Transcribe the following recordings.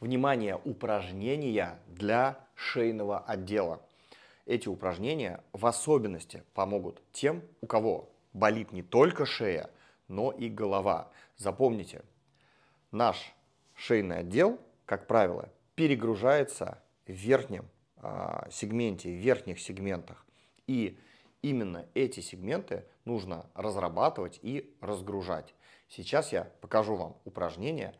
Внимание, упражнения для шейного отдела. Эти упражнения в особенности помогут тем, у кого болит не только шея, но и голова. Запомните, наш шейный отдел, как правило, перегружается в верхнем э, сегменте, в верхних сегментах. И именно эти сегменты нужно разрабатывать и разгружать. Сейчас я покажу вам упражнения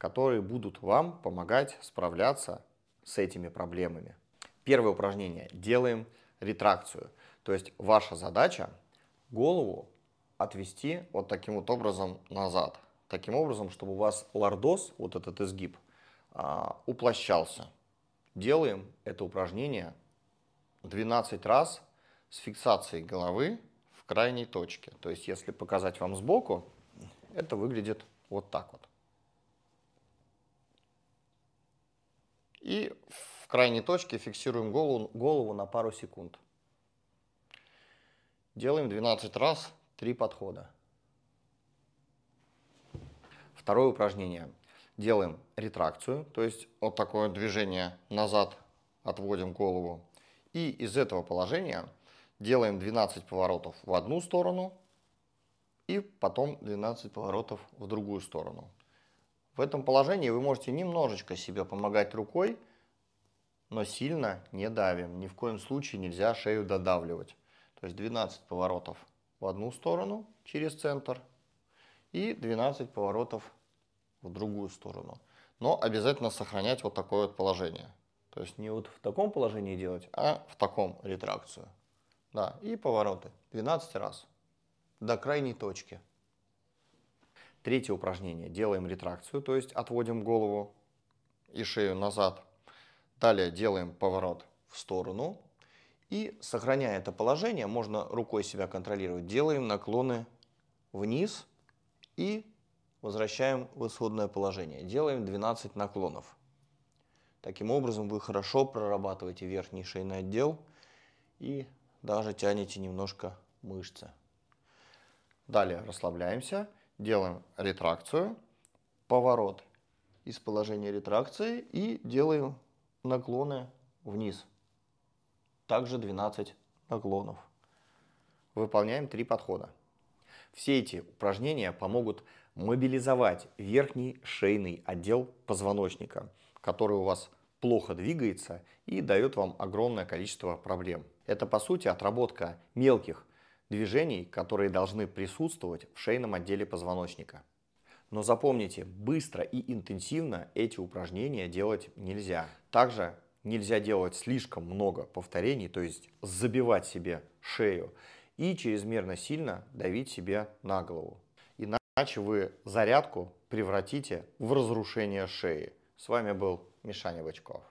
которые будут вам помогать справляться с этими проблемами. Первое упражнение. Делаем ретракцию. То есть ваша задача голову отвести вот таким вот образом назад. Таким образом, чтобы у вас лордоз, вот этот изгиб, а, уплощался. Делаем это упражнение 12 раз с фиксацией головы в крайней точке. То есть, если показать вам сбоку, это выглядит вот так вот. И в крайней точке фиксируем голову, голову на пару секунд. Делаем 12 раз, 3 подхода. Второе упражнение. Делаем ретракцию, то есть вот такое движение назад, отводим голову. И из этого положения делаем 12 поворотов в одну сторону и потом 12 поворотов в другую сторону. В этом положении вы можете немножечко себе помогать рукой, но сильно не давим. Ни в коем случае нельзя шею додавливать. То есть 12 поворотов в одну сторону через центр и 12 поворотов в другую сторону. Но обязательно сохранять вот такое вот положение. То есть не вот в таком положении делать, а в таком ретракцию. Да, и повороты 12 раз до крайней точки. Третье упражнение. Делаем ретракцию, то есть отводим голову и шею назад. Далее делаем поворот в сторону. И, сохраняя это положение, можно рукой себя контролировать. Делаем наклоны вниз и возвращаем в исходное положение. Делаем 12 наклонов. Таким образом вы хорошо прорабатываете верхний шейный отдел и даже тянете немножко мышцы. Далее расслабляемся делаем ретракцию, поворот из положения ретракции и делаем наклоны вниз. Также 12 наклонов. Выполняем три подхода. Все эти упражнения помогут мобилизовать верхний шейный отдел позвоночника, который у вас плохо двигается и дает вам огромное количество проблем. Это по сути отработка мелких движений, которые должны присутствовать в шейном отделе позвоночника. Но запомните, быстро и интенсивно эти упражнения делать нельзя. Также нельзя делать слишком много повторений, то есть забивать себе шею и чрезмерно сильно давить себе на голову. Иначе вы зарядку превратите в разрушение шеи. С вами был Мишаня Бычков.